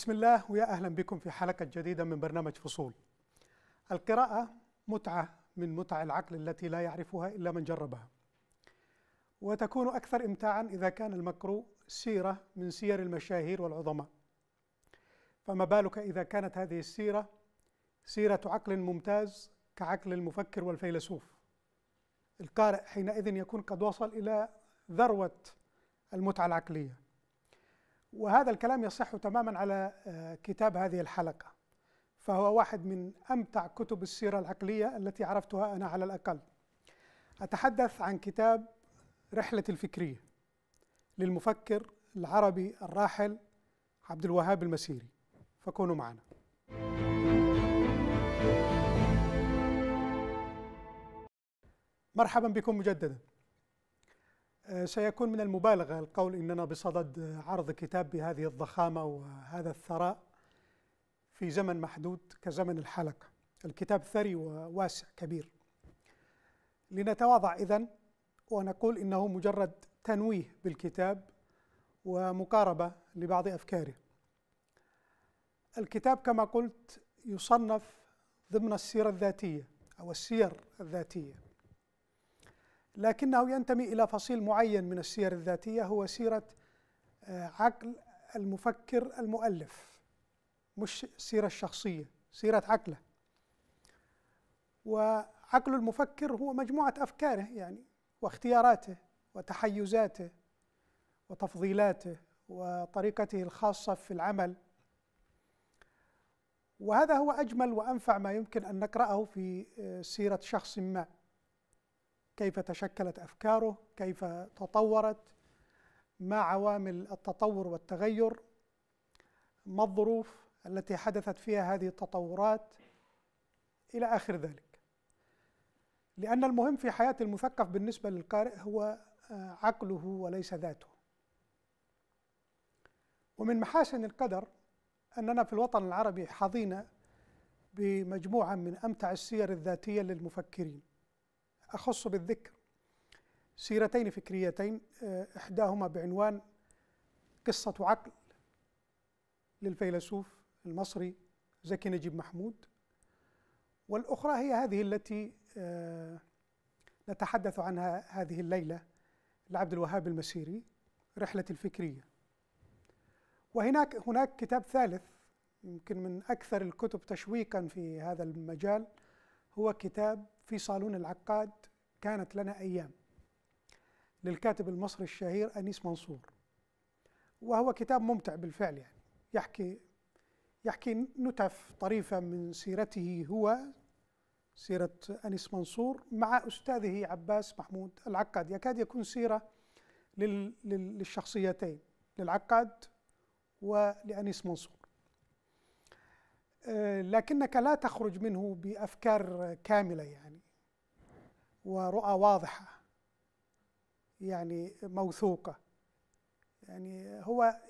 بسم الله ويا أهلا بكم في حلقة جديدة من برنامج فصول القراءة متعة من متع العقل التي لا يعرفها إلا من جربها وتكون أكثر إمتاعا إذا كان المقروء سيرة من سير المشاهير والعظماء فما بالك إذا كانت هذه السيرة سيرة عقل ممتاز كعقل المفكر والفيلسوف القارئ حينئذ يكون قد وصل إلى ذروة المتعة العقلية وهذا الكلام يصح تماما على آه، كتاب هذه الحلقة فهو واحد من أمتع كتب السيرة العقلية التي عرفتها أنا على الأقل أتحدث عن كتاب رحلة الفكرية للمفكر العربي الراحل عبد الوهاب المسيري فكونوا معنا مرحبا بكم مجددا آه، سيكون من المبالغة القول إننا بصدد عرض كتاب بهذه الضخامة وهذا الثراء في زمن محدود كزمن الحلقة الكتاب ثري وواسع كبير لنتواضع إذن ونقول إنه مجرد تنويه بالكتاب ومقاربة لبعض أفكاره الكتاب كما قلت يصنف ضمن السيرة الذاتية أو السير الذاتية لكنه ينتمي إلى فصيل معين من السير الذاتية هو سيرة آه، عقل المفكر المؤلف مش السيرة الشخصية سيرة عقله وعقل المفكر هو مجموعة أفكاره يعني واختياراته وتحيزاته وتفضيلاته وطريقته الخاصة في العمل وهذا هو أجمل وأنفع ما يمكن أن نقرأه في آه، سيرة شخص ما كيف تشكلت افكاره كيف تطورت ما عوامل التطور والتغير ما الظروف التي حدثت فيها هذه التطورات الى اخر ذلك لان المهم في حياه المثقف بالنسبه للقارئ هو آه، عقله وليس ذاته ومن محاسن القدر اننا في الوطن العربي حظينا بمجموعه من امتع السير الذاتيه للمفكرين أخص بالذكر سيرتين فكريتين آه، إحداهما بعنوان قصة عقل للفيلسوف المصري زكي نجيب محمود والأخرى هي هذه التي آه، نتحدث عنها هذه الليلة لعبد الوهاب المسيري رحلة الفكرية وهناك هناك كتاب ثالث يمكن من أكثر الكتب تشويقا في هذا المجال هو كتاب في صالون العقاد كانت لنا أيام للكاتب المصري الشهير أنيس منصور وهو كتاب ممتع بالفعل يعني يحكي يحكي نتف طريفة من سيرته هو سيرة أنيس منصور مع أستاذه عباس محمود العقاد يكاد يكون سيرة للشخصيتين للعقاد ولأنيس منصور آه، لكنك لا تخرج منه بأفكار كاملة يعني ورؤى واضحه يعني موثوقه يعني هو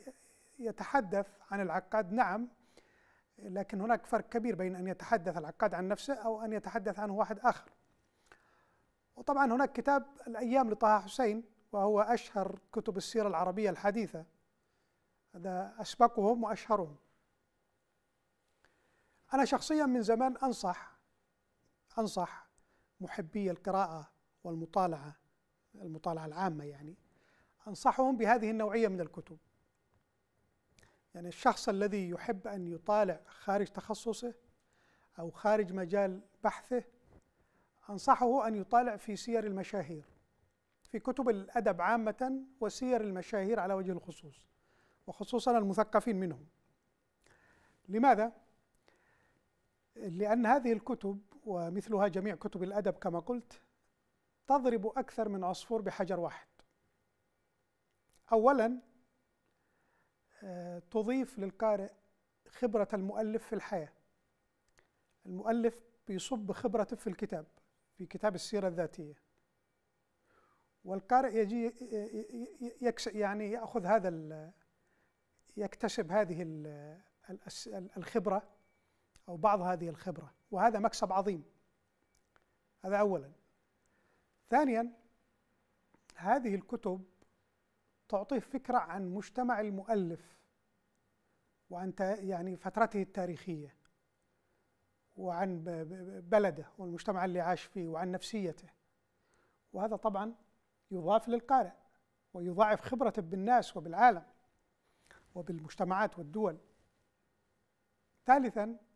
يتحدث عن العقاد نعم لكن هناك فرق كبير بين ان يتحدث العقاد عن نفسه او ان يتحدث عنه واحد اخر وطبعا هناك كتاب الايام لطه حسين وهو اشهر كتب السيره العربيه الحديثه هذا اسبقهم واشهرهم انا شخصيا من زمان انصح انصح محبي القراءة والمطالعة المطالعة العامة يعني أنصحهم بهذه النوعية من الكتب يعني الشخص الذي يحب أن يطالع خارج تخصصه أو خارج مجال بحثه أنصحه أن يطالع في سير المشاهير في كتب الأدب عامة وسير المشاهير على وجه الخصوص وخصوصا المثقفين منهم لماذا؟ لأن هذه الكتب ومثلها جميع كتب الأدب كما قلت تضرب أكثر من عصفور بحجر واحد أولا آه، تضيف للقارئ خبرة المؤلف في الحياة المؤلف بيصب خبرته في الكتاب في كتاب السيرة الذاتية والقارئ يجي يعني يأخذ هذا يكتسب هذه الخبرة أو بعض هذه الخبرة وهذا مكسب عظيم هذا أولا ثانيا هذه الكتب تعطيه فكرة عن مجتمع المؤلف وعن يعني فترته التاريخية وعن بلده والمجتمع اللي عاش فيه وعن نفسيته وهذا طبعا يضاف للقارئ ويضاعف خبرته بالناس وبالعالم وبالمجتمعات والدول ثالثا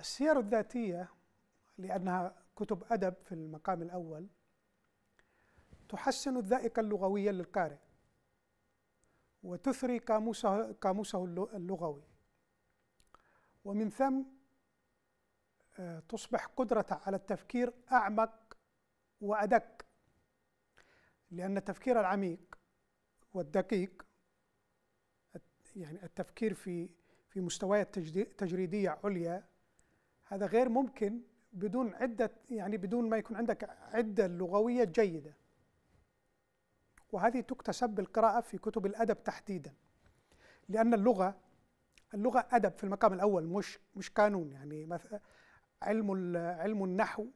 السير الذاتية لأنها كتب أدب في المقام الأول تحسن الذائقة اللغوية للقارئ وتثري قاموسه, قاموسه اللغوي ومن ثم آه، تصبح قدرته على التفكير أعمق وأدق لأن التفكير العميق والدقيق يعني التفكير في في مستويات تجريدية عليا هذا غير ممكن بدون عدة يعني بدون ما يكون عندك عدة لغوية جيدة وهذه تكتسب بالقراءة في كتب الأدب تحديدا لأن اللغة اللغة أدب في المقام الأول مش مش قانون يعني مثلا علم علم النحو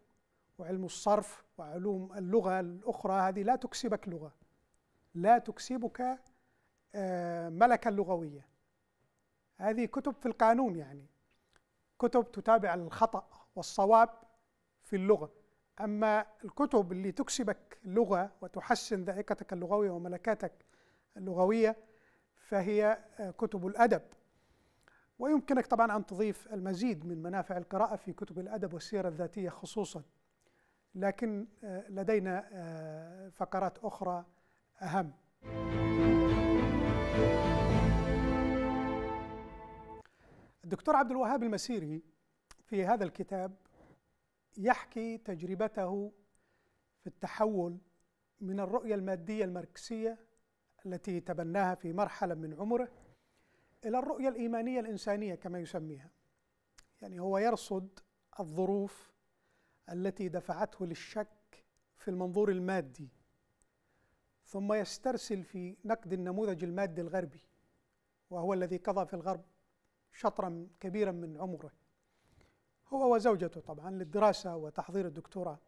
وعلم الصرف وعلوم اللغة الأخرى هذه لا تكسبك لغة لا تكسبك آه، ملكة لغوية هذه كتب في القانون يعني كتب تتابع الخطأ والصواب في اللغة أما الكتب اللي تكسبك لغة وتحسن ذائقتك اللغوية وملكاتك اللغوية فهي آه، كتب الأدب ويمكنك طبعا أن تضيف المزيد من منافع القراءة في كتب الأدب والسيرة الذاتية خصوصا لكن آه، لدينا آه، فقرات أخرى أهم الدكتور عبد الوهاب المسيري في هذا الكتاب يحكي تجربته في التحول من الرؤية المادية الماركسية التي تبناها في مرحلة من عمره إلى الرؤية الإيمانية الإنسانية كما يسميها يعني هو يرصد الظروف التي دفعته للشك في المنظور المادي ثم يسترسل في نقد النموذج المادي الغربي وهو الذي قضى في الغرب شطرا كبيرا من عمره هو وزوجته طبعا للدراسة وتحضير الدكتوراه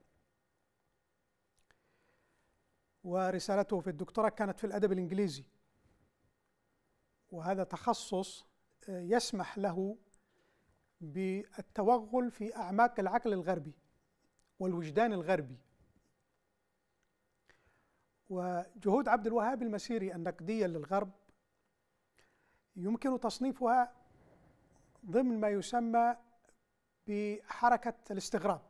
ورسالته في الدكتوراه كانت في الأدب الإنجليزي وهذا تخصص آه، يسمح له بالتوغل في أعماق العقل الغربي والوجدان الغربي وجهود عبد الوهاب المسيري النقدية للغرب يمكن تصنيفها ضمن ما يسمى بحركة الاستغراب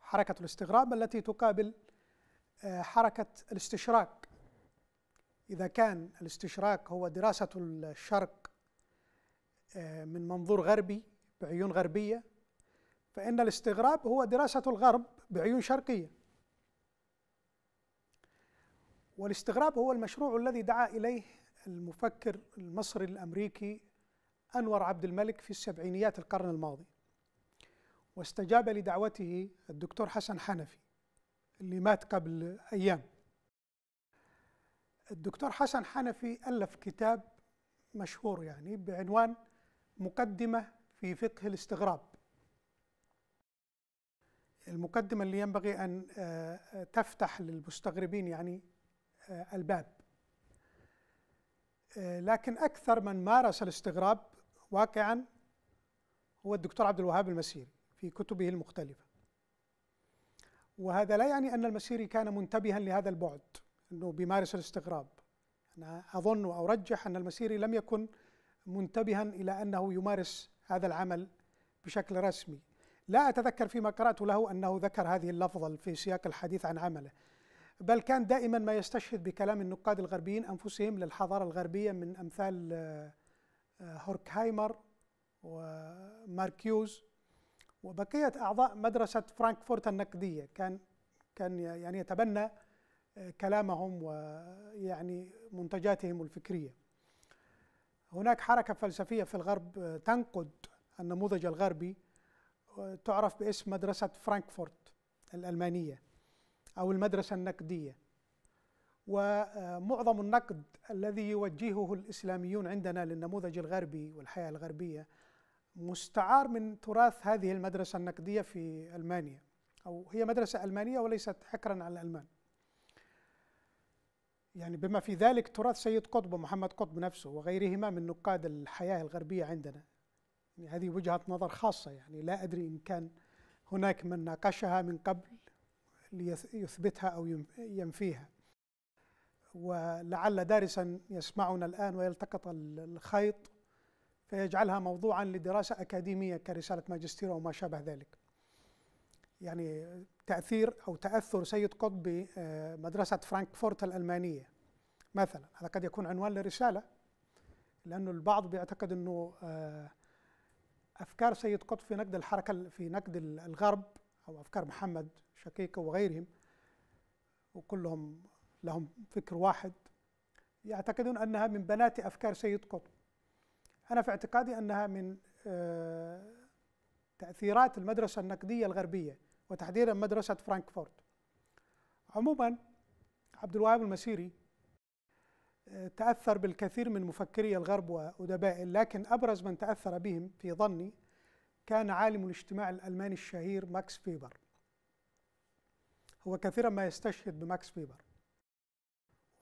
حركة الاستغراب التي تقابل آه، حركة الاستشراق إذا كان الاستشراق هو دراسة الشرق آه، من منظور غربي بعيون غربية فإن الاستغراب هو دراسة الغرب بعيون شرقية والاستغراب هو المشروع الذي دعا إليه المفكر المصري الأمريكي أنور عبد الملك في السبعينيات القرن الماضي واستجاب لدعوته الدكتور حسن حنفي اللي مات قبل أيام الدكتور حسن حنفي ألف كتاب مشهور يعني بعنوان مقدمة في فقه الاستغراب المقدمة اللي ينبغي أن آه، تفتح للمستغربين يعني آه، الباب آه، لكن أكثر من مارس الاستغراب واقعا هو الدكتور عبد الوهاب المسيري في كتبه المختلفة وهذا لا يعني أن المسيري كان منتبها لهذا البعد أنه بيمارس الاستغراب أنا أظن وأرجح أن المسيري لم يكن منتبها إلى أنه يمارس هذا العمل بشكل رسمي لا أتذكر فيما قرأت له أنه ذكر هذه اللفظة في سياق الحديث عن عمله بل كان دائما ما يستشهد بكلام النقاد الغربيين أنفسهم للحضارة الغربية من أمثال آه، هوركهايمر وماركيوز وبقية أعضاء مدرسة فرانكفورت النقدية كان كان يعني يتبنى آه، كلامهم ويعني منتجاتهم الفكرية هناك حركة فلسفية في الغرب آه، تنقد النموذج الغربي آه، تعرف باسم مدرسة فرانكفورت الألمانية أو المدرسة النقدية ومعظم النقد الذي يوجهه الاسلاميون عندنا للنموذج الغربي والحياه الغربيه مستعار من تراث هذه المدرسه النقديه في المانيا او هي مدرسه المانيه وليست حكرا على الالمان. يعني بما في ذلك تراث سيد قطب ومحمد قطب نفسه وغيرهما من نقاد الحياه الغربيه عندنا. يعني هذه وجهه نظر خاصه يعني لا ادري ان كان هناك من ناقشها من قبل ليثبتها او ينفيها. ولعل دارسا يسمعنا الآن ويلتقط الخيط فيجعلها موضوعا لدراسة أكاديمية كرسالة ماجستير وما شابه ذلك يعني تأثير أو تأثر سيد قطب بمدرسة آه، فرانكفورت الألمانية مثلا هذا قد يكون عنوان لرسالة لأنه البعض بيعتقد أنه آه، أفكار سيد قطب في نقد الحركة في نقد الغرب أو أفكار محمد شقيقة وغيرهم وكلهم لهم فكر واحد يعتقدون أنها من بنات أفكار سيد قطب أنا في اعتقادي أنها من آه، تأثيرات المدرسة النقدية الغربية وتحديدا مدرسة فرانكفورت عموما عبد الوهاب المسيري آه، تأثر بالكثير من مفكري الغرب وأدبائه لكن أبرز من تأثر بهم في ظني كان عالم الاجتماع الألماني الشهير ماكس فيبر هو كثيرا ما يستشهد بماكس فيبر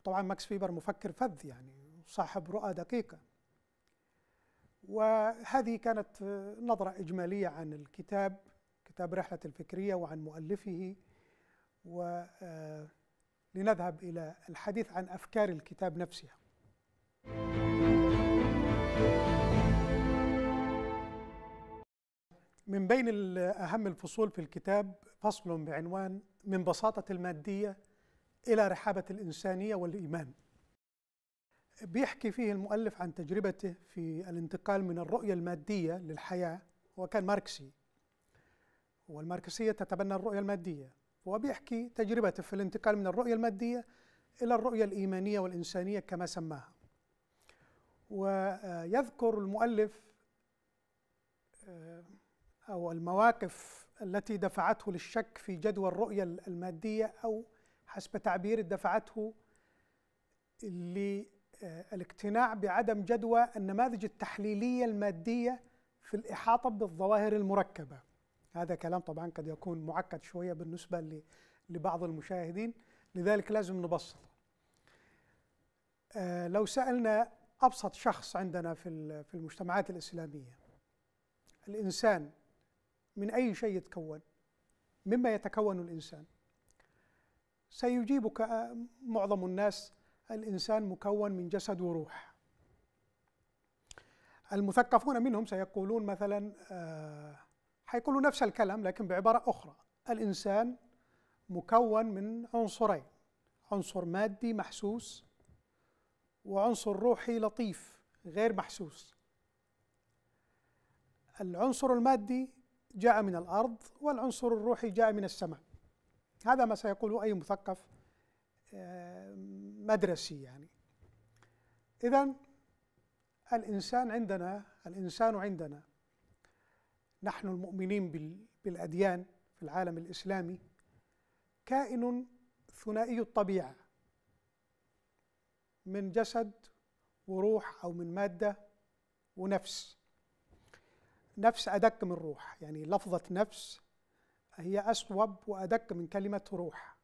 طبعا ماكس فيبر مفكر فذ يعني صاحب رؤى دقيقة وهذه كانت نظرة إجمالية عن الكتاب كتاب رحلة الفكرية وعن مؤلفه ولنذهب آه، إلى الحديث عن أفكار الكتاب نفسها من بين أهم الفصول في الكتاب فصل بعنوان من بساطة المادية إلى رحابة الإنسانية والإيمان بيحكي فيه المؤلف عن تجربته في الانتقال من الرؤية المادية للحياة وكان ماركسي والماركسية تتبنى الرؤية المادية وبيحكي تجربته في الانتقال من الرؤية المادية إلى الرؤية الإيمانية والإنسانية كما سماها ويذكر المؤلف آه، أو المواقف التي دفعته للشك في جدوى الرؤية المادية أو حسب تعبير دفعته للاقتناع بعدم جدوى النماذج التحليليه الماديه في الاحاطه بالظواهر المركبه. هذا كلام طبعا قد يكون معقد شويه بالنسبه لبعض المشاهدين لذلك لازم نبسطه. آه، لو سالنا ابسط شخص عندنا في في المجتمعات الاسلاميه الانسان من اي شيء يتكون؟ مما يتكون الانسان؟ سيجيبك معظم الناس الإنسان مكون من جسد وروح المثقفون منهم سيقولون مثلا آه، حيقولوا نفس الكلام لكن بعبارة أخرى الإنسان مكون من عنصرين عنصر مادي محسوس وعنصر روحي لطيف غير محسوس العنصر المادي جاء من الأرض والعنصر الروحي جاء من السماء هذا ما سيقوله أي مثقف آه، مدرسي يعني إذا الإنسان عندنا الإنسان عندنا نحن المؤمنين بالأديان في العالم الإسلامي كائن ثنائي الطبيعة من جسد وروح أو من مادة ونفس نفس أدق من روح يعني لفظة نفس هي أصوب وأدق من كلمة روح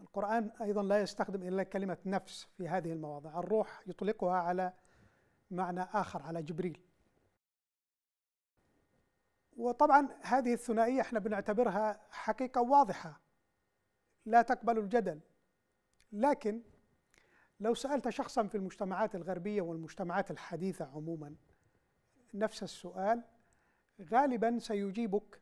القرآن أيضا لا يستخدم إلا كلمة نفس في هذه المواضع الروح يطلقها على معنى آخر على جبريل وطبعا هذه الثنائية احنا بنعتبرها حقيقة واضحة لا تقبل الجدل لكن لو سألت شخصا في المجتمعات الغربية والمجتمعات الحديثة عموما نفس السؤال غالبا سيجيبك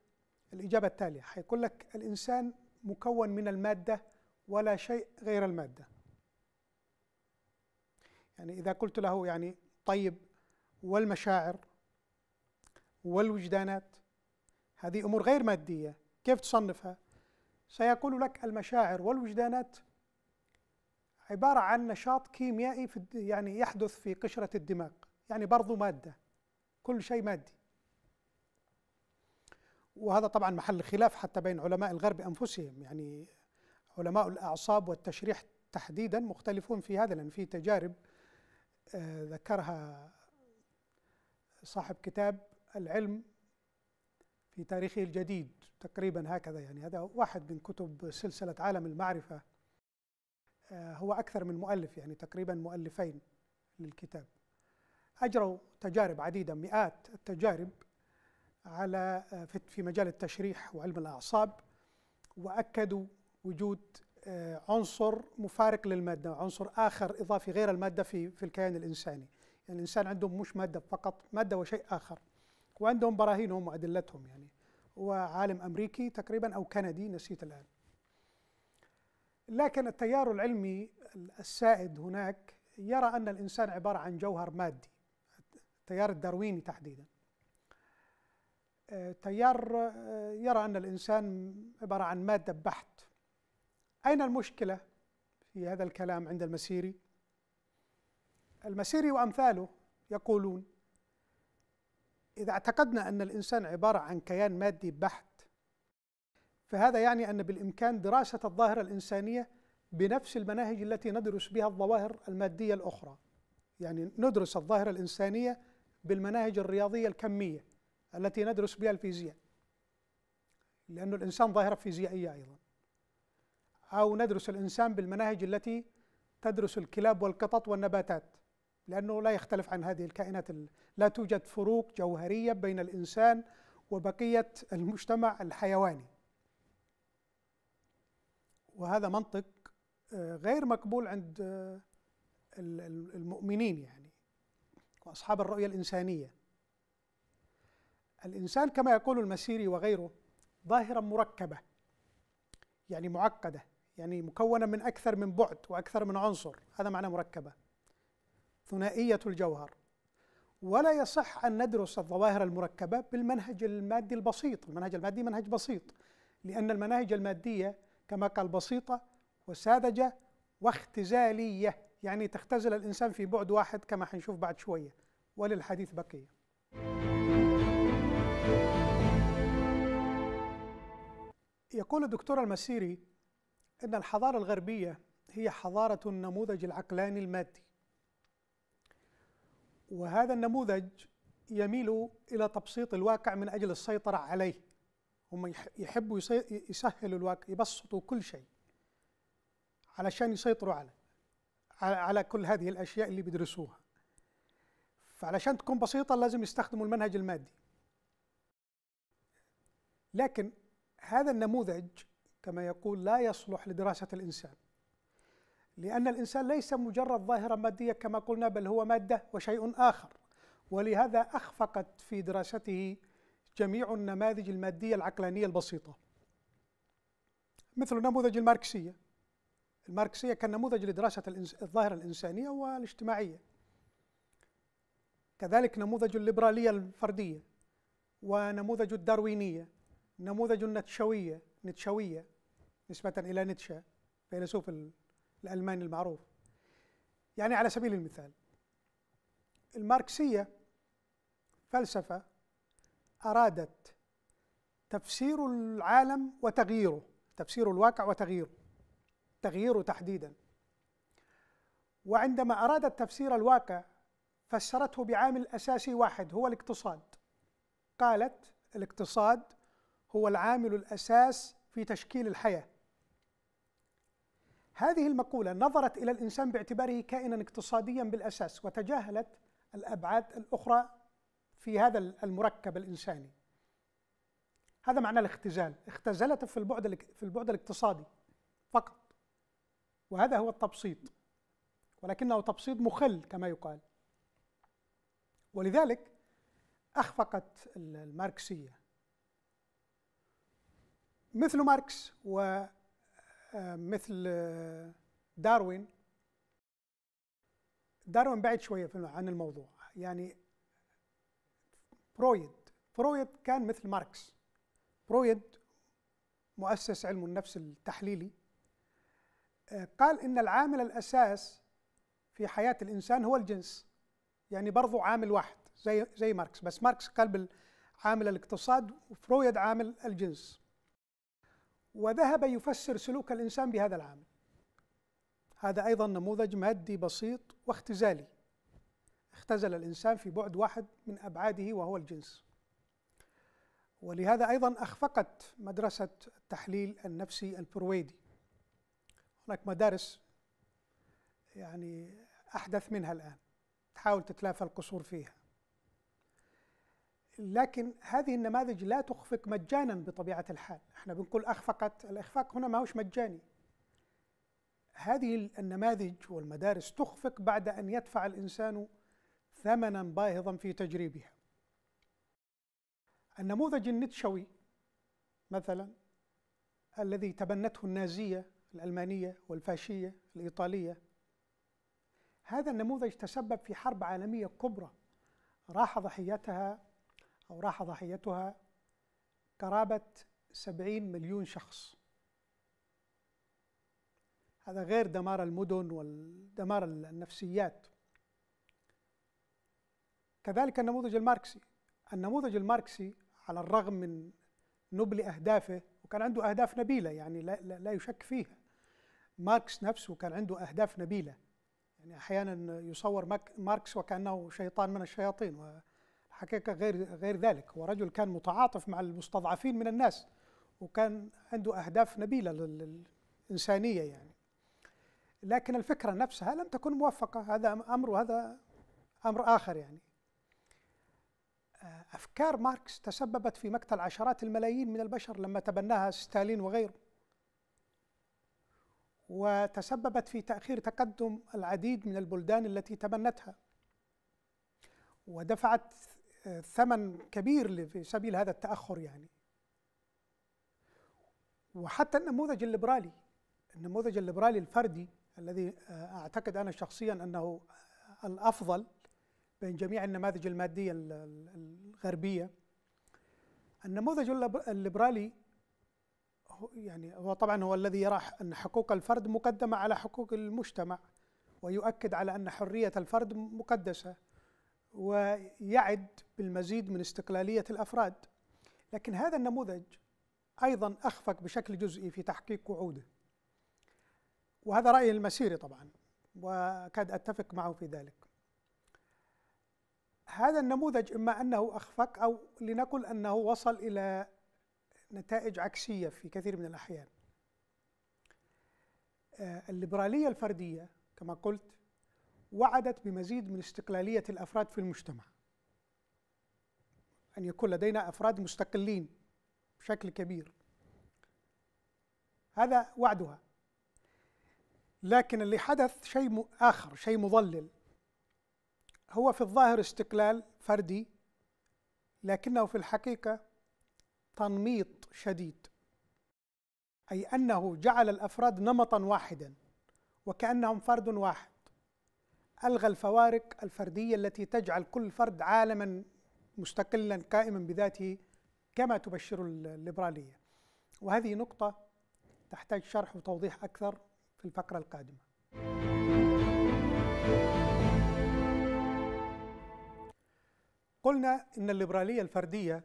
الإجابة التالية هيقول لك الإنسان مكون من المادة ولا شيء غير المادة يعني إذا قلت له يعني طيب والمشاعر والوجدانات هذه أمور غير مادية كيف تصنفها؟ سيقول لك المشاعر والوجدانات عبارة عن نشاط كيميائي في يعني يحدث في قشرة الدماغ يعني برضو مادة كل شيء مادي وهذا طبعا محل خلاف حتى بين علماء الغرب انفسهم يعني علماء الاعصاب والتشريح تحديدا مختلفون في هذا لان في تجارب آه، ذكرها صاحب كتاب العلم في تاريخه الجديد تقريبا هكذا يعني هذا واحد من كتب سلسله عالم المعرفه آه، هو اكثر من مؤلف يعني تقريبا مؤلفين للكتاب اجروا تجارب عديده مئات التجارب على آه، في مجال التشريح وعلم الأعصاب وأكدوا وجود آه، عنصر مفارق للمادة عنصر آخر إضافي غير المادة في, في الكيان الإنساني يعني الإنسان عندهم مش مادة فقط مادة وشيء آخر وعندهم براهينهم وأدلتهم يعني وعالم أمريكي تقريبا أو كندي نسيت الآن لكن التيار العلمي السائد هناك يرى أن الإنسان عبارة عن جوهر مادي التيار الدارويني تحديدا تيار يرى أن الإنسان عبارة عن مادة بحت أين المشكلة في هذا الكلام عند المسيري؟ المسيري وأمثاله يقولون إذا اعتقدنا أن الإنسان عبارة عن كيان مادي بحت فهذا يعني أن بالإمكان دراسة الظاهرة الإنسانية بنفس المناهج التي ندرس بها الظواهر المادية الأخرى يعني ندرس الظاهرة الإنسانية بالمناهج الرياضية الكمية التي ندرس بها الفيزياء لأن الإنسان ظاهرة فيزيائية أيضا أو ندرس الإنسان بالمناهج التي تدرس الكلاب والقطط والنباتات لأنه لا يختلف عن هذه الكائنات لا توجد فروق جوهرية بين الإنسان وبقية المجتمع الحيواني وهذا منطق آه، غير مقبول عند آه، المؤمنين يعني وأصحاب الرؤية الإنسانية الإنسان كما يقول المسيري وغيره ظاهرة مركبة يعني معقدة يعني مكونة من أكثر من بعد وأكثر من عنصر هذا معنى مركبة ثنائية الجوهر ولا يصح أن ندرس الظواهر المركبة بالمنهج المادي البسيط المنهج المادي منهج بسيط لأن المناهج المادية كما قال بسيطة وساذجة واختزالية يعني تختزل الإنسان في بعد واحد كما حنشوف بعد شوية وللحديث بقية يقول الدكتور المسيري أن الحضارة الغربية هي حضارة النموذج العقلاني المادي وهذا النموذج يميل إلى تبسيط الواقع من أجل السيطرة عليه هم يحبوا يسهلوا الواقع يبسطوا كل شيء علشان يسيطروا على على كل هذه الأشياء اللي بيدرسوها فعلشان تكون بسيطة لازم يستخدموا المنهج المادي لكن هذا النموذج كما يقول لا يصلح لدراسة الإنسان لأن الإنسان ليس مجرد ظاهرة مادية كما قلنا بل هو مادة وشيء آخر ولهذا أخفقت في دراسته جميع النماذج المادية العقلانية البسيطة مثل نموذج الماركسية الماركسية كان نموذج لدراسة الظاهرة الإنسانية والاجتماعية كذلك نموذج الليبرالية الفردية ونموذج الداروينية نموذج النتشوية نتشوية نسبة إلى نتشا فيلسوف الألماني المعروف يعني على سبيل المثال الماركسية فلسفة أرادت تفسير العالم وتغييره تفسير الواقع وتغييره تغييره تحديدا وعندما أرادت تفسير الواقع فسرته بعامل أساسي واحد هو الاقتصاد قالت الاقتصاد هو العامل الأساس في تشكيل الحياة هذه المقولة نظرت إلى الإنسان باعتباره كائنا اقتصاديا بالأساس وتجاهلت الأبعاد الأخرى في هذا المركب الإنساني هذا معنى الاختزال اختزلت في البعد في البعد الاقتصادي فقط وهذا هو التبسيط ولكنه تبسيط مخل كما يقال ولذلك اخفقت الماركسيه مثل ماركس ومثل آه، آه، داروين داروين بعد شويه عن الموضوع يعني فرويد فرويد كان مثل ماركس فرويد مؤسس علم النفس التحليلي آه، قال ان العامل الاساس في حياه الانسان هو الجنس يعني برضو عامل واحد زي زي ماركس بس ماركس قال بالعامل الاقتصاد وفرويد عامل الجنس وذهب يفسر سلوك الانسان بهذا العامل هذا ايضا نموذج مادي بسيط واختزالي اختزل الانسان في بعد واحد من ابعاده وهو الجنس ولهذا ايضا اخفقت مدرسه التحليل النفسي البرويدي هناك مدارس يعني احدث منها الان تحاول تتلافى القصور فيها لكن هذه النماذج لا تخفق مجانا بطبيعه الحال، احنا بنقول اخفقت، الاخفاق هنا ما هوش مجاني. هذه النماذج والمدارس تخفق بعد ان يدفع الانسان ثمنا باهظا في تجريبها. النموذج النيتشوي مثلا الذي تبنته النازيه الالمانيه والفاشيه الايطاليه هذا النموذج تسبب في حرب عالميه كبرى راح ضحيتها أو راح ضحيتها قرابة سبعين مليون شخص هذا غير دمار المدن والدمار النفسيات كذلك النموذج الماركسي النموذج الماركسي على الرغم من نبل أهدافه وكان عنده أهداف نبيلة يعني لا, لا, لا يشك فيها ماركس نفسه كان عنده أهداف نبيلة يعني أحيانا يصور ماركس وكأنه شيطان من الشياطين حقيقه غير غير ذلك هو رجل كان متعاطف مع المستضعفين من الناس وكان عنده اهداف نبيله للانسانيه يعني لكن الفكره نفسها لم تكن موفقه هذا امر وهذا امر اخر يعني آه، افكار ماركس تسببت في مقتل عشرات الملايين من البشر لما تبناها ستالين وغيره وتسببت في تاخير تقدم العديد من البلدان التي تبنتها ودفعت ثمن كبير في سبيل هذا التاخر يعني وحتى النموذج الليبرالي النموذج الليبرالي الفردي الذي آه، اعتقد انا شخصيا انه الافضل بين جميع النماذج الماديه الغربيه النموذج الليبرالي يعني هو طبعا هو الذي يرى ان حقوق الفرد مقدمه على حقوق المجتمع ويؤكد على ان حريه الفرد مقدسه ويعد بالمزيد من استقلاليه الافراد لكن هذا النموذج ايضا اخفق بشكل جزئي في تحقيق وعوده وهذا رايي المسيري طبعا وكاد اتفق معه في ذلك هذا النموذج اما انه اخفق او لنقل انه وصل الى نتائج عكسيه في كثير من الاحيان آه، الليبراليه الفرديه كما قلت وعدت بمزيد من استقلالية الأفراد في المجتمع أن يكون لدينا أفراد مستقلين بشكل كبير هذا وعدها لكن اللي حدث شيء آخر شيء مضلل هو في الظاهر استقلال فردي لكنه في الحقيقة تنميط شديد أي أنه جعل الأفراد نمطا واحدا وكأنهم فرد واحد ألغى الفوارق الفردية التي تجعل كل فرد عالما مستقلا قائما بذاته كما تبشر الليبرالية وهذه نقطة تحتاج شرح وتوضيح أكثر في الفقرة القادمة قلنا إن الليبرالية الفردية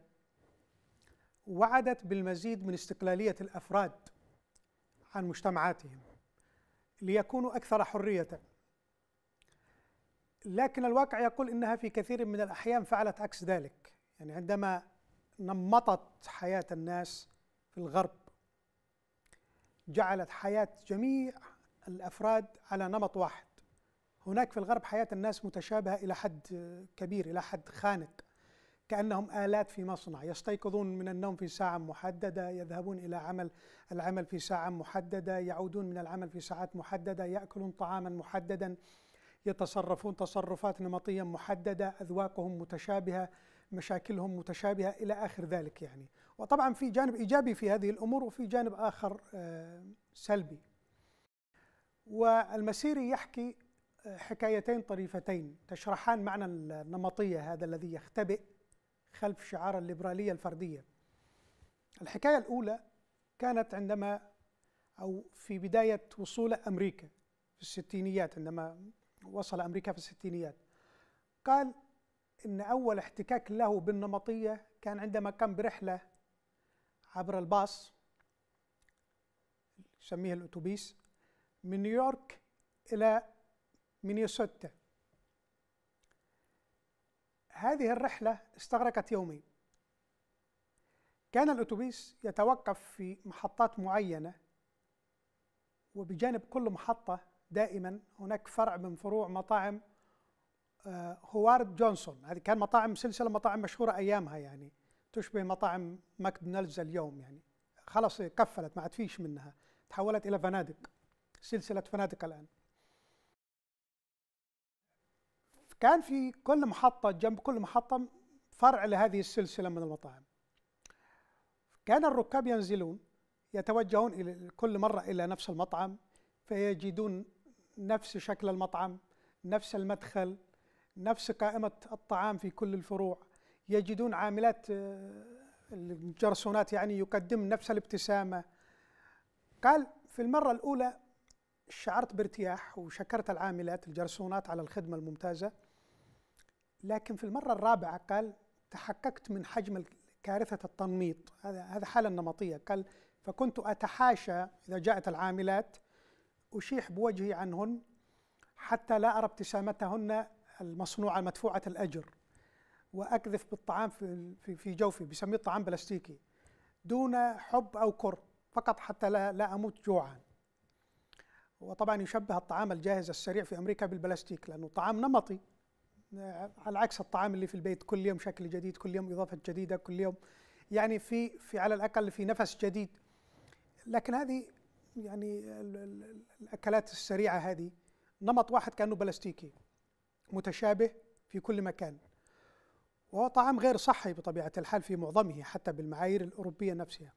وعدت بالمزيد من استقلالية الأفراد عن مجتمعاتهم ليكونوا أكثر حرية لكن الواقع يقول انها في كثير من الاحيان فعلت عكس ذلك يعني عندما نمطت حياه الناس في الغرب جعلت حياه جميع الافراد على نمط واحد هناك في الغرب حياه الناس متشابهه الى حد كبير الى حد خانق كانهم الات في مصنع يستيقظون من النوم في ساعه محدده يذهبون الى عمل العمل في ساعه محدده يعودون من العمل في ساعات محدده ياكلون طعاما محددا يتصرفون تصرفات نمطية محددة أذواقهم متشابهة مشاكلهم متشابهة إلى آخر ذلك يعني وطبعا في جانب إيجابي في هذه الأمور وفي جانب آخر آه، سلبي والمسيري يحكي آه، حكايتين طريفتين تشرحان معنى النمطية هذا الذي يختبئ خلف شعار الليبرالية الفردية الحكاية الأولى كانت عندما أو في بداية وصول أمريكا في الستينيات عندما وصل أمريكا في الستينيات قال إن أول احتكاك له بالنمطية كان عندما كان برحلة عبر الباص يسميها الأتوبيس من نيويورك إلى مينيسوتا هذه الرحلة استغرقت يومين كان الأتوبيس يتوقف في محطات معينة وبجانب كل محطة دائما هناك فرع من فروع مطاعم آه، هوارد جونسون هذه كان مطاعم سلسلة مطاعم مشهورة أيامها يعني تشبه مطاعم ماكدونالدز اليوم يعني خلاص قفلت ما عاد فيش منها تحولت إلى فنادق سلسلة فنادق الآن كان في كل محطة جنب كل محطة فرع لهذه السلسلة من المطاعم كان الركاب ينزلون يتوجهون إلى كل مرة إلى نفس المطعم فيجدون نفس شكل المطعم نفس المدخل نفس قائمة الطعام في كل الفروع يجدون عاملات آه، الجرسونات يعني يقدم نفس الابتسامة قال في المرة الأولى شعرت بارتياح وشكرت العاملات الجرسونات على الخدمة الممتازة لكن في المرة الرابعة قال تحققت من حجم كارثة التنميط هذا هذا حالة نمطية قال فكنت أتحاشى إذا جاءت العاملات أشيح بوجهي عنهن حتى لا أرى ابتسامتهن المصنوعة المدفوعة الأجر وأكذف بالطعام في في جوفي بسميه طعام بلاستيكي دون حب أو كره فقط حتى لا لا أموت جوعا وطبعا يشبه الطعام الجاهز السريع في أمريكا بالبلاستيك لأنه طعام نمطي على عكس الطعام اللي في البيت كل يوم شكل جديد كل يوم إضافة جديدة كل يوم يعني في في على الأقل في نفس جديد لكن هذه يعني الاكلات السريعه هذه نمط واحد كانه بلاستيكي متشابه في كل مكان وهو طعام غير صحي بطبيعه الحال في معظمه حتى بالمعايير الاوروبيه نفسها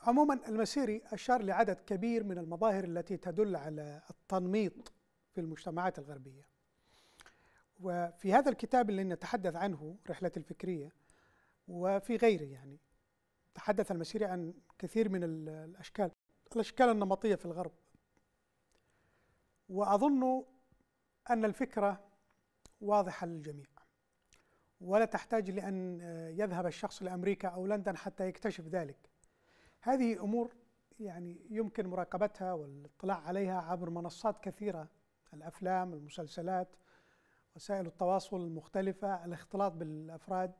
عموما المسيري اشار لعدد كبير من المظاهر التي تدل على التنميط في المجتمعات الغربيه وفي هذا الكتاب اللي نتحدث عنه رحلة الفكرية وفي غيره يعني تحدث المسيري عن كثير من الأشكال الأشكال النمطية في الغرب وأظن أن الفكرة واضحة للجميع ولا تحتاج لأن يذهب الشخص لأمريكا أو لندن حتى يكتشف ذلك هذه أمور يعني يمكن مراقبتها والاطلاع عليها عبر منصات كثيرة الأفلام المسلسلات وسائل التواصل المختلفة الاختلاط بالأفراد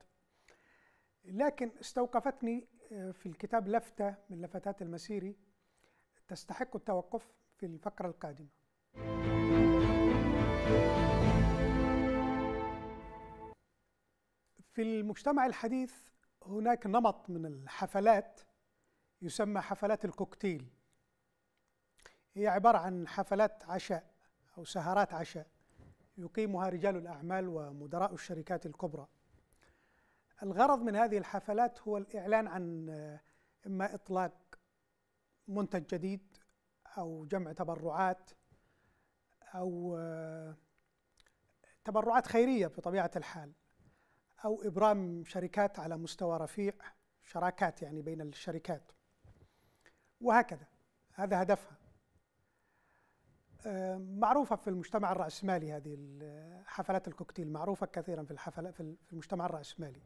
لكن استوقفتني في الكتاب لفتة من لفتات المسيري تستحق التوقف في الفقرة القادمة في المجتمع الحديث هناك نمط من الحفلات يسمى حفلات الكوكتيل هي عبارة عن حفلات عشاء أو سهرات عشاء يقيمها رجال الأعمال ومدراء الشركات الكبرى الغرض من هذه الحفلات هو الإعلان عن آه، إما إطلاق منتج جديد أو جمع تبرعات أو آه، تبرعات خيرية بطبيعة الحال أو إبرام شركات على مستوى رفيع شراكات يعني بين الشركات وهكذا هذا هدفها آه، معروفة في المجتمع الرأسمالي هذه حفلات الكوكتيل معروفة كثيرا في الحفلات في المجتمع الرأسمالي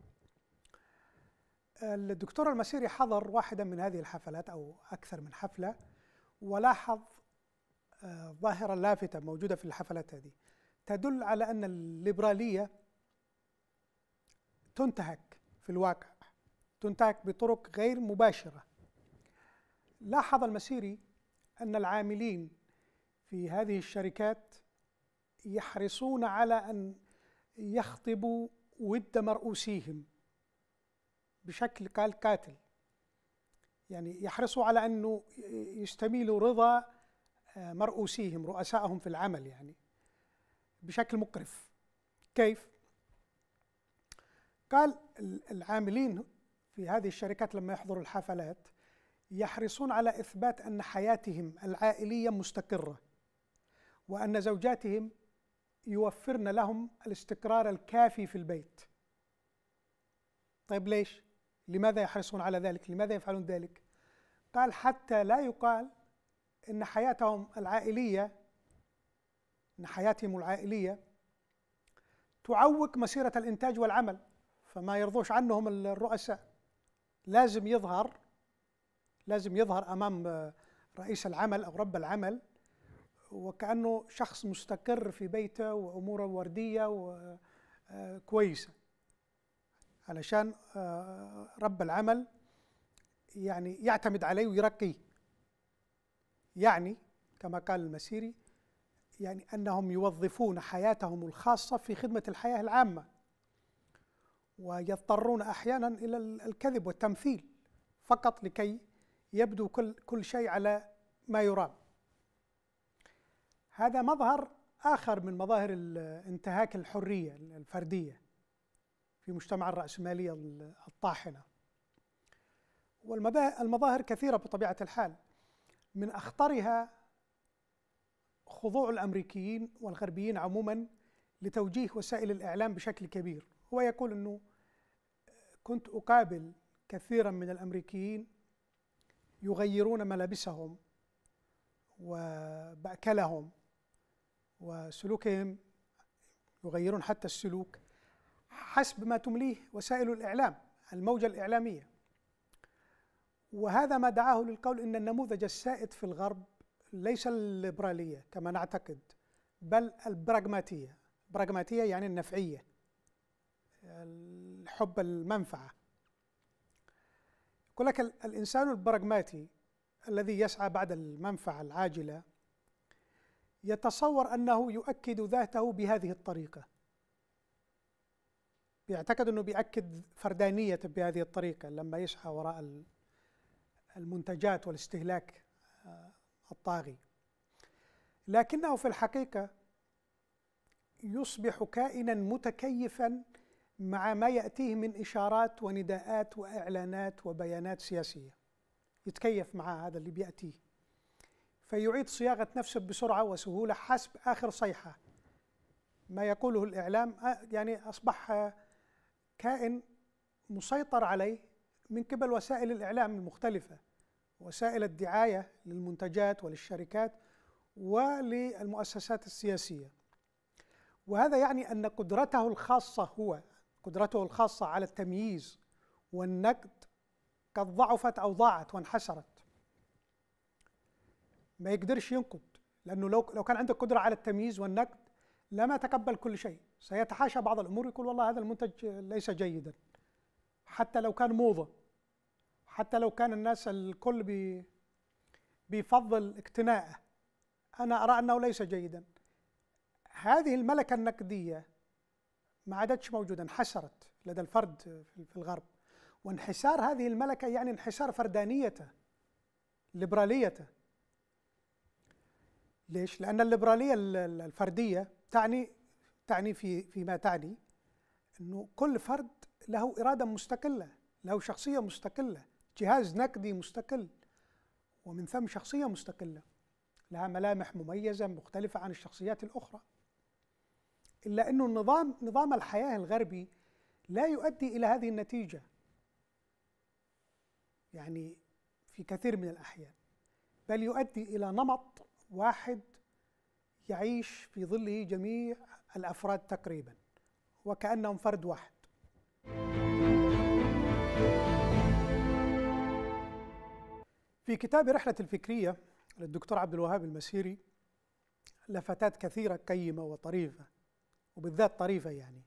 الدكتور المسيري حضر واحدا من هذه الحفلات أو أكثر من حفلة ولاحظ آه، ظاهرة لافتة موجودة في الحفلات هذه تدل على أن الليبرالية تنتهك في الواقع تنتهك بطرق غير مباشرة لاحظ المسيري أن العاملين في هذه الشركات يحرصون على أن يخطبوا ود مرؤوسيهم بشكل قال قاتل يعني يحرصوا على أنه يستميلوا رضا آه، مرؤوسيهم رؤسائهم في العمل يعني بشكل مقرف كيف؟ قال العاملين في هذه الشركات لما يحضروا الحفلات يحرصون على إثبات أن حياتهم العائلية مستقرة وأن زوجاتهم يوفرن لهم الاستقرار الكافي في البيت طيب ليش؟ لماذا يحرصون على ذلك لماذا يفعلون ذلك قال حتى لا يقال ان حياتهم العائليه ان حياتهم العائليه تعوق مسيره الانتاج والعمل فما يرضوش عنهم الرؤساء لازم يظهر لازم يظهر امام رئيس العمل او رب العمل وكانه شخص مستقر في بيته واموره ورديه وكويسه آه، علشان آه، رب العمل يعني يعتمد عليه ويرقيه يعني كما قال المسيري يعني انهم يوظفون حياتهم الخاصه في خدمه الحياه العامه ويضطرون احيانا الى الكذب والتمثيل فقط لكي يبدو كل كل شيء على ما يرام هذا مظهر اخر من مظاهر انتهاك الحريه الفرديه في مجتمع الرأسمالية الطاحنة والمظاهر كثيرة بطبيعة الحال من أخطرها خضوع الأمريكيين والغربيين عموما لتوجيه وسائل الإعلام بشكل كبير هو يقول أنه كنت أقابل كثيرا من الأمريكيين يغيرون ملابسهم وبأكلهم وسلوكهم يغيرون حتى السلوك حسب ما تمليه وسائل الإعلام الموجة الإعلامية وهذا ما دعاه للقول إن النموذج السائد في الغرب ليس الليبرالية كما نعتقد بل البراغماتية براغماتية يعني النفعية حب المنفعة يقول لك الإنسان البراغماتي الذي يسعى بعد المنفعة العاجلة يتصور أنه يؤكد ذاته بهذه الطريقة بيعتقد انه بياكد فردانيه بهذه الطريقه لما يسعى وراء المنتجات والاستهلاك آه، الطاغي لكنه في الحقيقه يصبح كائنا متكيفا مع ما ياتيه من اشارات ونداءات واعلانات وبيانات سياسيه يتكيف مع هذا اللي بياتيه فيعيد صياغه نفسه بسرعه وسهوله حسب اخر صيحه ما يقوله الاعلام آه، يعني اصبح كائن مسيطر عليه من قبل وسائل الإعلام المختلفة وسائل الدعاية للمنتجات وللشركات وللمؤسسات السياسية وهذا يعني أن قدرته الخاصة هو قدرته الخاصة على التمييز والنقد قد ضعفت أو ضاعت وانحسرت ما يقدرش ينقد لأنه لو كان عندك قدرة على التمييز والنقد لما تقبل كل شيء سيتحاشى بعض الامور يقول والله هذا المنتج ليس جيدا حتى لو كان موضه حتى لو كان الناس الكل بي بيفضل اقتناءه انا ارى انه ليس جيدا هذه الملكه النقديه ما عادتش موجوده انحسرت لدى الفرد في الغرب وانحسار هذه الملكه يعني انحسار فردانيته ليبراليته ليش؟ لأن الليبرالية الفردية تعني تعني في فيما تعني انه كل فرد له اراده مستقله له شخصيه مستقله جهاز نقدي مستقل ومن ثم شخصيه مستقله لها ملامح مميزه مختلفه عن الشخصيات الاخرى الا انه النظام نظام الحياه الغربي لا يؤدي الى هذه النتيجه يعني في كثير من الاحيان بل يؤدي الى نمط واحد يعيش في ظله جميع الأفراد تقريبا وكأنهم فرد واحد في كتاب رحلة الفكرية للدكتور عبد الوهاب المسيري لفتات كثيرة قيمة وطريفة وبالذات طريفة يعني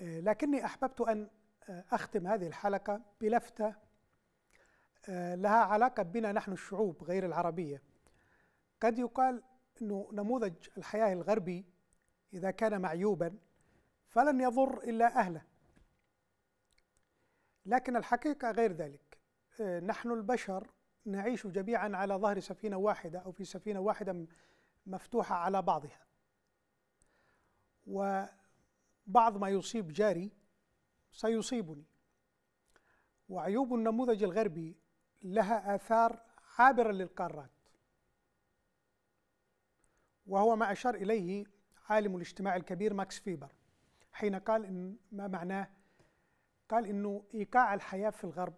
لكني أحببت أن أختم هذه الحلقة بلفتة لها علاقة بنا نحن الشعوب غير العربية قد يقال أنه نموذج الحياة الغربي إذا كان معيوبا فلن يضر إلا أهله لكن الحقيقة غير ذلك آه، نحن البشر نعيش جميعا على ظهر سفينة واحدة أو في سفينة واحدة مفتوحة على بعضها وبعض ما يصيب جاري سيصيبني وعيوب النموذج الغربي لها آثار عابرة للقارات وهو ما أشار إليه عالم الاجتماع الكبير ماكس فيبر حين قال إن ما معناه قال إنه إيقاع الحياة في الغرب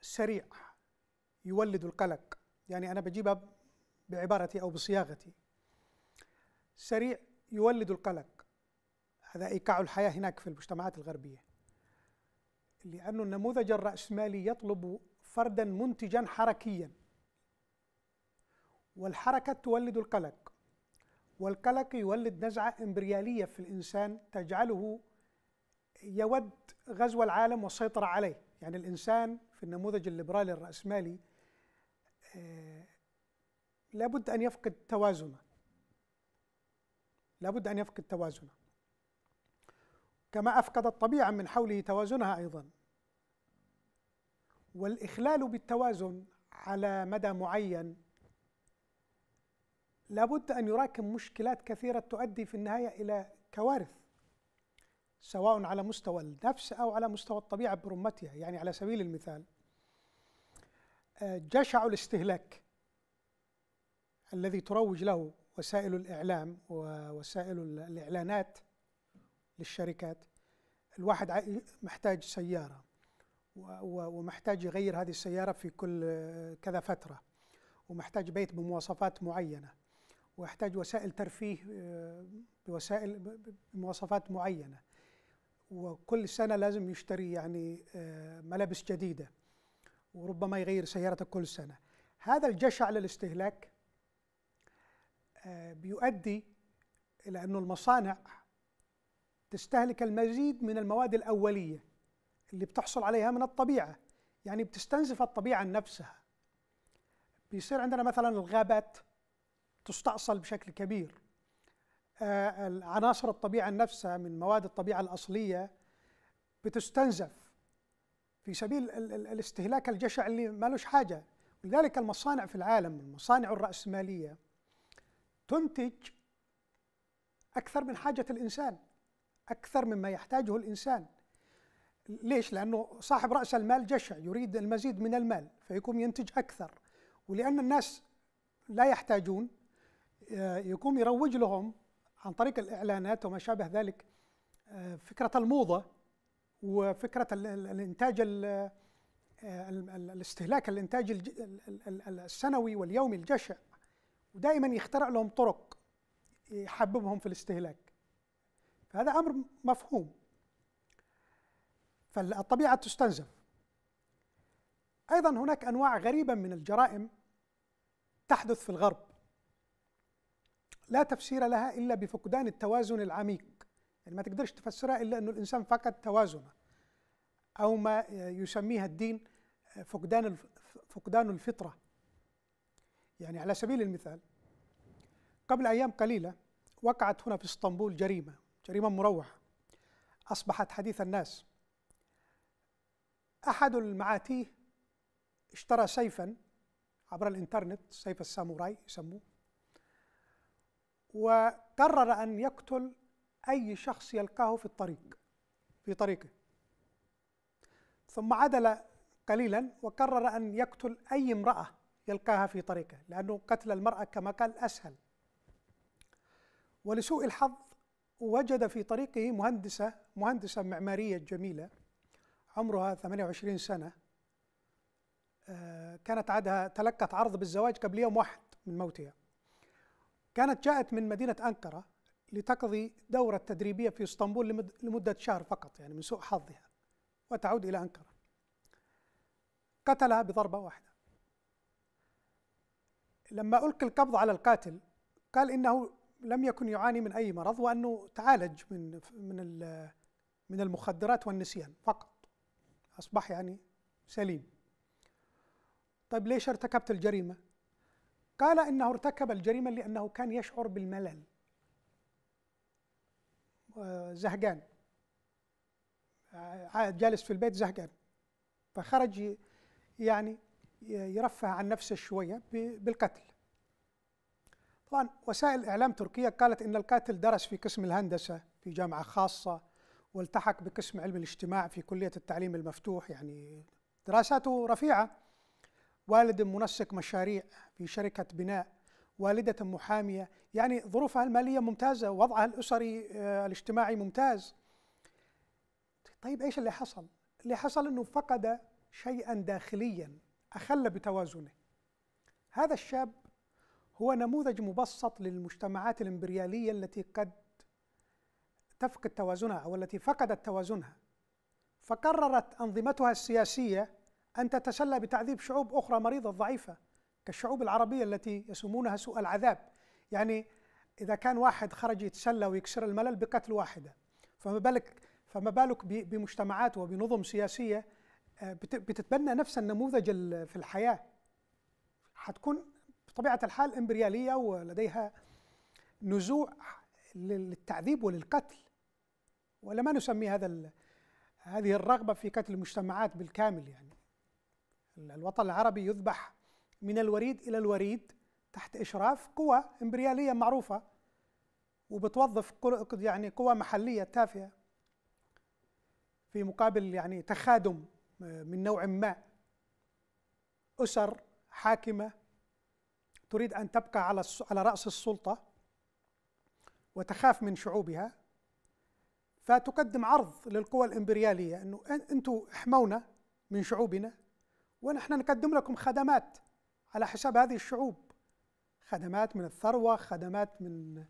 سريع يولد القلق يعني أنا بجيبها بعبارتي أو بصياغتي سريع يولد القلق هذا إيقاع الحياة هناك في المجتمعات الغربية لأن النموذج الرأسمالي يطلب فردا منتجا حركيا والحركة تولد القلق والقلق يولد نزعة إمبريالية في الإنسان تجعله يود غزو العالم والسيطرة عليه يعني الإنسان في النموذج الليبرالي الرأسمالي آه، لابد أن يفقد توازنه لابد أن يفقد توازنه كما أفقد الطبيعة من حوله توازنها أيضا والإخلال بالتوازن على مدى معين لابد أن يراكم مشكلات كثيرة تؤدي في النهاية إلى كوارث سواء على مستوى النفس أو على مستوى الطبيعة برمتها يعني على سبيل المثال آه، جشع الاستهلاك الذي تروج له وسائل الإعلام ووسائل الإعلانات للشركات الواحد محتاج سيارة ومحتاج يغير هذه السيارة في كل كذا فترة ومحتاج بيت بمواصفات معينة ويحتاج وسائل ترفيه آه، بوسائل بمواصفات معينه وكل سنه لازم يشتري يعني آه، ملابس جديده وربما يغير سيارته كل سنه هذا الجشع للاستهلاك آه، بيؤدي الى انه المصانع تستهلك المزيد من المواد الاوليه اللي بتحصل عليها من الطبيعه يعني بتستنزف الطبيعه نفسها بيصير عندنا مثلا الغابات تستأصل بشكل كبير آه، عناصر الطبيعة نفسها من مواد الطبيعة الأصلية بتستنزف في سبيل الاستهلاك الجشع اللي مالوش حاجة لذلك المصانع في العالم المصانع الرأسمالية تنتج أكثر من حاجة الإنسان أكثر مما يحتاجه الإنسان ليش؟ لأنه صاحب رأس المال جشع يريد المزيد من المال فيكون ينتج أكثر ولأن الناس لا يحتاجون آه، يقوم يروج لهم عن طريق الإعلانات وما شابه ذلك آه، فكرة الموضة وفكرة الإنتاج آه، الاستهلاك الإنتاج السنوي واليومي الجشع ودائما يخترع لهم طرق يحببهم في الاستهلاك فهذا أمر مفهوم فالطبيعة تستنزف أيضا هناك أنواع غريبة من الجرائم تحدث في الغرب لا تفسير لها الا بفقدان التوازن العميق يعني ما تقدرش تفسرها الا انه الانسان فقد توازنه او ما يسميها الدين فقدان فقدان الفطره يعني على سبيل المثال قبل ايام قليله وقعت هنا في اسطنبول جريمه جريمه مروحه اصبحت حديث الناس احد المعاتيه اشترى سيفا عبر الانترنت سيف الساموراي يسموه وقرر أن يقتل أي شخص يلقاه في الطريق في طريقه ثم عدل قليلا وقرر أن يقتل أي امرأة يلقاها في طريقه لأنه قتل المرأة كما قال أسهل ولسوء الحظ وجد في طريقه مهندسة مهندسة معمارية جميلة عمرها 28 سنة آه، كانت عادها تلقت عرض بالزواج قبل يوم واحد من موتها كانت جاءت من مدينة أنقرة لتقضي دورة تدريبية في اسطنبول لمدة شهر فقط يعني من سوء حظها وتعود إلى أنقرة قتلها بضربة واحدة لما ألقي القبض على القاتل قال إنه لم يكن يعاني من أي مرض وأنه تعالج من من من المخدرات والنسيان فقط أصبح يعني سليم طيب ليش ارتكبت الجريمة؟ قال انه ارتكب الجريمه لانه كان يشعر بالملل زهقان جالس في البيت زهقان فخرج يعني يرفه عن نفسه شويه بالقتل طبعا وسائل اعلام تركيا قالت ان القاتل درس في قسم الهندسه في جامعه خاصه والتحق بقسم علم الاجتماع في كليه التعليم المفتوح يعني دراساته رفيعه والد منسق مشاريع في شركة بناء والدة محامية يعني ظروفها المالية ممتازة وضعها الأسري آه، الاجتماعي ممتاز طيب إيش اللي حصل؟ اللي حصل أنه فقد شيئا داخليا أخل بتوازنه هذا الشاب هو نموذج مبسط للمجتمعات الإمبريالية التي قد تفقد توازنها أو التي فقدت توازنها فقررت أنظمتها السياسية أن تتسلى بتعذيب شعوب أخرى مريضة ضعيفة كالشعوب العربية التي يسمونها سوء العذاب يعني إذا كان واحد خرج يتسلى ويكسر الملل بقتل واحدة فما بالك فما بالك بمجتمعات وبنظم سياسية آه، بتتبنى نفس النموذج في الحياة حتكون بطبيعة الحال إمبريالية ولديها نزوع للتعذيب وللقتل ولا ما نسمي هذا هذه الرغبة في قتل المجتمعات بالكامل يعني الوطن العربي يذبح من الوريد إلى الوريد تحت إشراف قوى إمبريالية معروفة وبتوظف يعني قوى محلية تافهة في مقابل يعني تخادم آه، من نوع ما أسر حاكمة تريد أن تبقى على على رأس السلطة وتخاف من شعوبها فتقدم عرض للقوى الإمبريالية أنه أنتم احمونا من شعوبنا ونحن نقدم لكم خدمات على حساب هذه الشعوب خدمات من الثروة خدمات من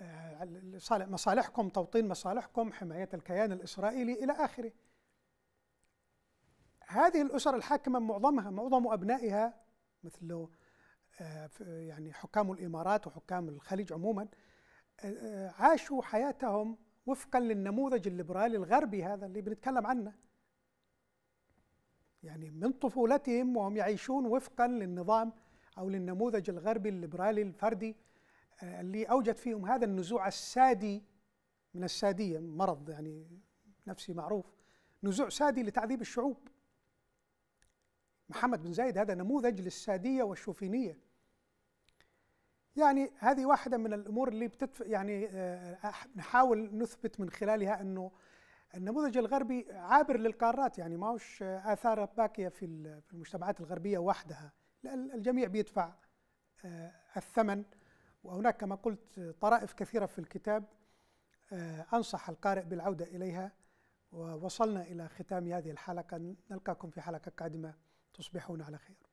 آه، مصالحكم توطين مصالحكم حماية الكيان الإسرائيلي إلى آخره هذه الأسر الحاكمة معظمها معظم أبنائها مثل آه، يعني حكام الإمارات وحكام الخليج عموما آه، عاشوا حياتهم وفقا للنموذج الليبرالي الغربي هذا اللي بنتكلم عنه يعني من طفولتهم وهم يعيشون وفقا للنظام أو للنموذج الغربي الليبرالي الفردي آه، اللي أوجد فيهم هذا النزوع السادي من السادية مرض يعني نفسي معروف نزوع سادي لتعذيب الشعوب محمد بن زايد هذا نموذج للسادية والشوفينية يعني هذه واحدة من الأمور اللي بتدفع يعني آه، نحاول نثبت من خلالها أنه النموذج الغربي عابر للقارات يعني ما هوش آثار باقية في المجتمعات الغربية وحدها الجميع بيدفع آه، الثمن وهناك كما قلت طرائف كثيرة في الكتاب آه، أنصح القارئ بالعودة إليها ووصلنا إلى ختام هذه الحلقة نلقاكم في حلقة قادمة تصبحون على خير